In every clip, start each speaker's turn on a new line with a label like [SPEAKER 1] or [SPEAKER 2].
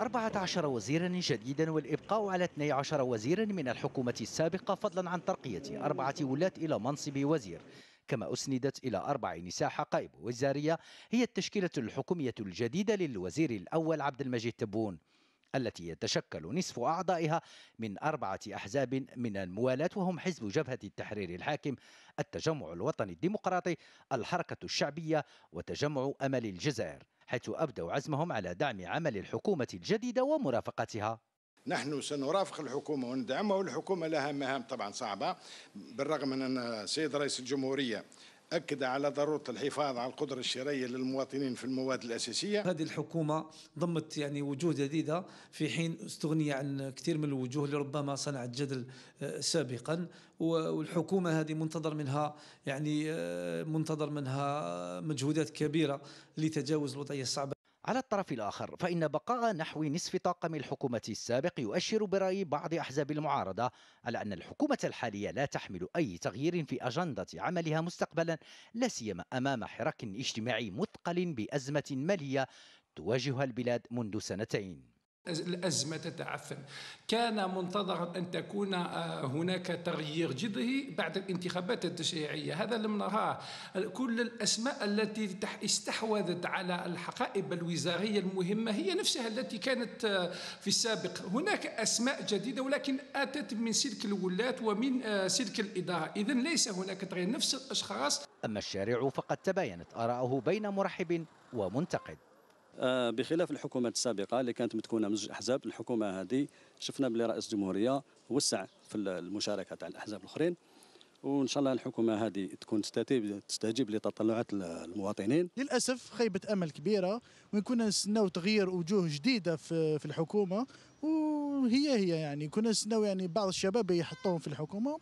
[SPEAKER 1] 14 وزيرا جديدا والإبقاء على 12 وزيرا من الحكومة السابقة فضلا عن ترقية أربعة ولاة إلى منصب وزير كما أسندت إلى أربع نساء حقائب وزارية هي التشكيلة الحكومية الجديدة للوزير الأول عبد المجيد تبون التي يتشكل نصف أعضائها من أربعة أحزاب من الموالاة وهم حزب جبهة التحرير الحاكم التجمع الوطني الديمقراطي الحركة الشعبية وتجمع أمل الجزائر حيث أبدوا عزمهم على دعم عمل الحكومة الجديدة ومرافقتها
[SPEAKER 2] نحن سنرافق الحكومة وندعمها والحكومة لها مهام طبعا صعبة بالرغم من أن السيد رئيس الجمهورية أكد على ضرورة الحفاظ على القدرة الشرائية للمواطنين في المواد الأساسية هذه الحكومة ضمت يعني وجوه جديدة في حين استغني عن كثير من الوجوه اللي ربما صنعت جدل آه، سابقا والحكومة هذه منتظر منها يعني آه، منتظر منها مجهودات كبيرة لتجاوز الوضعية الصعبة
[SPEAKER 1] على الطرف الآخر فإن بقاء نحو نصف طاقم الحكومة السابق يؤشر برأي بعض أحزاب المعارضة على أن الحكومة الحالية لا تحمل أي تغيير في أجندة عملها مستقبلا لا سيما أمام حراك اجتماعي مثقل بأزمة مالية تواجهها البلاد منذ سنتين
[SPEAKER 2] الأزمة تتعفن كان منتظرا أن تكون آه، هناك تغيير جذري بعد الانتخابات التشريعية هذا لم نراه كل الأسماء التي استحوذت على الحقائب الوزارية المهمة هي نفسها التي كانت آه، في السابق هناك أسماء جديدة ولكن أتت من سلك الولاة ومن آه، سلك الإدارة إذا ليس هناك تغيير نفس الأشخاص
[SPEAKER 1] أما الشارع فقد تباينت آراءه بين مرحب ومنتقد
[SPEAKER 2] آه، بخلاف الحكومات السابقه اللي كانت متكونه من زوج احزاب الحكومه هذه شفنا بلي رئيس الجمهوريه وسع في المشاركه تاع الاحزاب الاخرين وان شاء الله الحكومه هذه تكون تستجيب لتطلعات المواطنين للاسف خيبه امل كبيره وين كنا نستناو تغيير وجوه جديده في في الحكومه وهي هي يعني كنا نستناو يعني بعض الشباب يحطوهم في الحكومه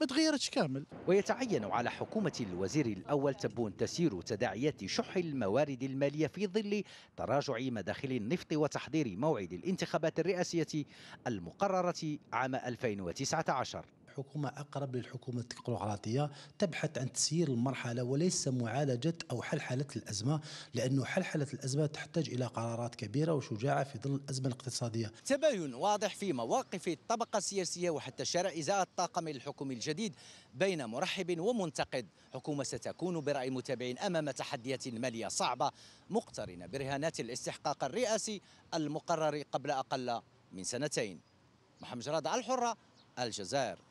[SPEAKER 2] ما تغيرتش كامل
[SPEAKER 1] ويتعين على حكومة الوزير الأول تبون تسير تداعيات شح الموارد المالية في ظل تراجع مداخل النفط وتحضير موعد الانتخابات الرئاسية المقررة عام 2019 حكومة أقرب للحكومة التكنوقراطية تبحث عن تسيير المرحلة وليس معالجة أو حلحلة الأزمة لأن حلحلة الأزمة تحتاج إلى قرارات كبيرة وشجاعة في ظل الأزمة الاقتصادية تباين واضح في مواقف الطبقة السياسية وحتى شراء إزاء الطاقم الحكومي الجديد بين مرحب ومنتقد حكومة ستكون برأي متابعين أمام تحديات مالية صعبة مقترنة برهانات الاستحقاق الرئاسي المقرر قبل أقل من سنتين محمد جراد الحرة الجزائر